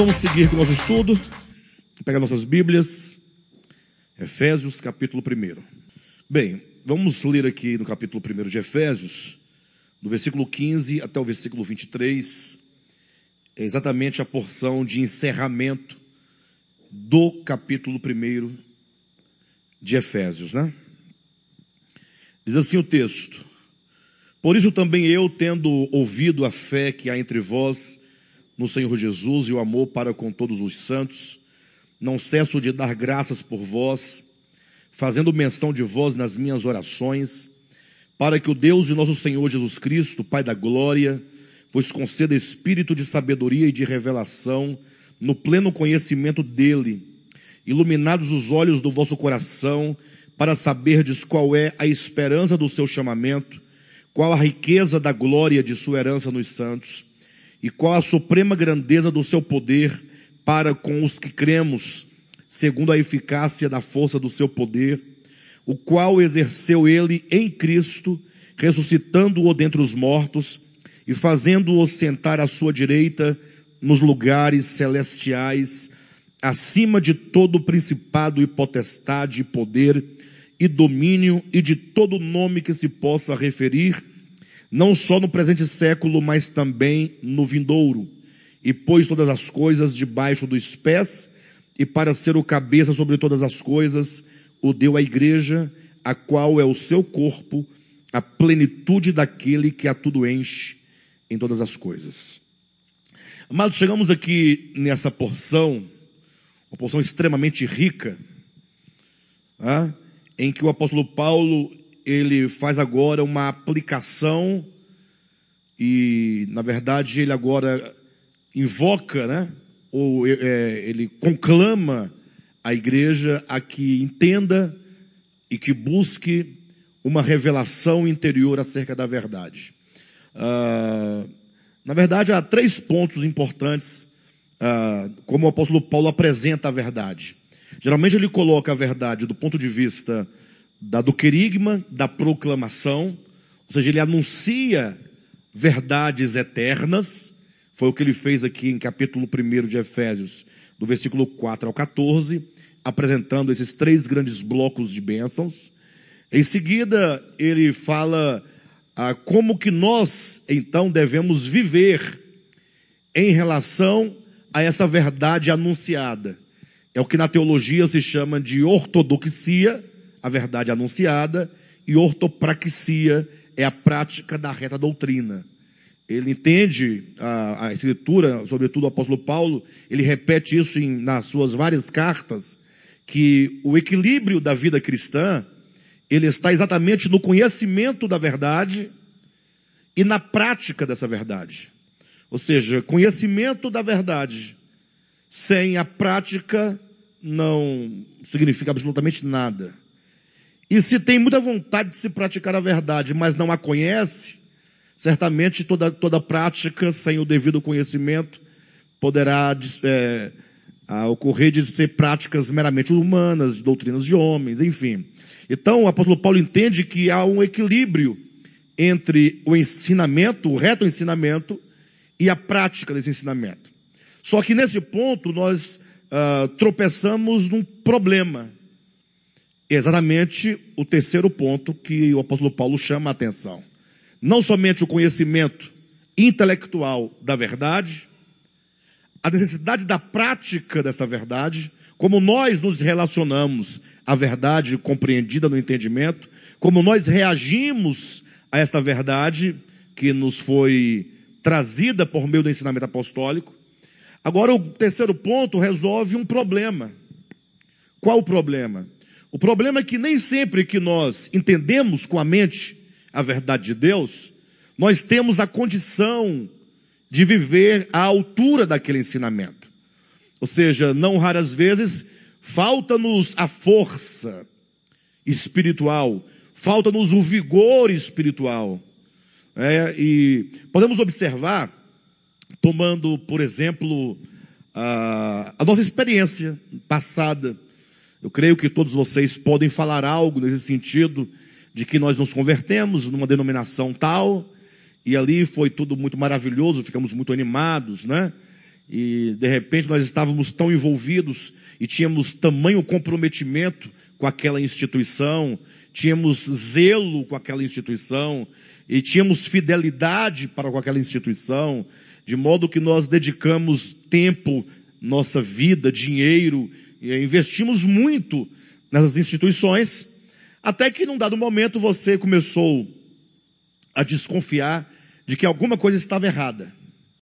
vamos seguir com o nosso estudo. Pegar nossas Bíblias. Efésios, capítulo 1. Bem, vamos ler aqui no capítulo 1 de Efésios, do versículo 15 até o versículo 23. É exatamente a porção de encerramento do capítulo 1 de Efésios, né? Diz assim o texto: Por isso também eu, tendo ouvido a fé que há entre vós, no Senhor Jesus e o amor para com todos os santos. Não cesso de dar graças por vós, fazendo menção de vós nas minhas orações, para que o Deus de nosso Senhor Jesus Cristo, Pai da glória, vos conceda espírito de sabedoria e de revelação no pleno conhecimento dele, iluminados os olhos do vosso coração, para saberdes qual é a esperança do seu chamamento, qual a riqueza da glória de sua herança nos santos e qual a suprema grandeza do seu poder para com os que cremos, segundo a eficácia da força do seu poder, o qual exerceu ele em Cristo, ressuscitando-o dentre os mortos e fazendo-o sentar à sua direita nos lugares celestiais, acima de todo principado e potestade, poder e domínio e de todo nome que se possa referir não só no presente século, mas também no vindouro, e pôs todas as coisas debaixo dos pés, e para ser o cabeça sobre todas as coisas, o deu à igreja, a qual é o seu corpo, a plenitude daquele que a tudo enche em todas as coisas. Amados, chegamos aqui nessa porção, uma porção extremamente rica, ah, em que o apóstolo Paulo ele faz agora uma aplicação e, na verdade, ele agora invoca, né? Ou é, é, ele conclama a igreja a que entenda e que busque uma revelação interior acerca da verdade. Ah, na verdade, há três pontos importantes ah, como o apóstolo Paulo apresenta a verdade. Geralmente ele coloca a verdade do ponto de vista da do querigma, da proclamação, ou seja, ele anuncia verdades eternas, foi o que ele fez aqui em capítulo 1 de Efésios, do versículo 4 ao 14, apresentando esses três grandes blocos de bênçãos. Em seguida, ele fala ah, como que nós, então, devemos viver em relação a essa verdade anunciada. É o que na teologia se chama de ortodoxia, a verdade anunciada, e ortopraxia é a prática da reta doutrina. Ele entende a, a escritura, sobretudo o apóstolo Paulo, ele repete isso em, nas suas várias cartas, que o equilíbrio da vida cristã, ele está exatamente no conhecimento da verdade e na prática dessa verdade. Ou seja, conhecimento da verdade sem a prática não significa absolutamente nada. E se tem muita vontade de se praticar a verdade, mas não a conhece, certamente toda, toda prática sem o devido conhecimento poderá é, ocorrer de ser práticas meramente humanas, doutrinas de homens, enfim. Então, o apóstolo Paulo entende que há um equilíbrio entre o ensinamento, o reto ensinamento, e a prática desse ensinamento. Só que nesse ponto nós uh, tropeçamos num problema exatamente o terceiro ponto que o apóstolo Paulo chama a atenção. Não somente o conhecimento intelectual da verdade, a necessidade da prática dessa verdade, como nós nos relacionamos à verdade compreendida no entendimento, como nós reagimos a esta verdade que nos foi trazida por meio do ensinamento apostólico. Agora, o terceiro ponto resolve um problema. Qual o problema? O problema é que nem sempre que nós entendemos com a mente a verdade de Deus, nós temos a condição de viver à altura daquele ensinamento. Ou seja, não raras vezes falta-nos a força espiritual, falta-nos o vigor espiritual. É, e podemos observar, tomando por exemplo a, a nossa experiência passada, eu creio que todos vocês podem falar algo nesse sentido de que nós nos convertemos numa denominação tal e ali foi tudo muito maravilhoso, ficamos muito animados, né? E de repente nós estávamos tão envolvidos e tínhamos tamanho comprometimento com aquela instituição, tínhamos zelo com aquela instituição e tínhamos fidelidade para com aquela instituição, de modo que nós dedicamos tempo, nossa vida, dinheiro investimos muito nessas instituições, até que num dado momento você começou a desconfiar de que alguma coisa estava errada.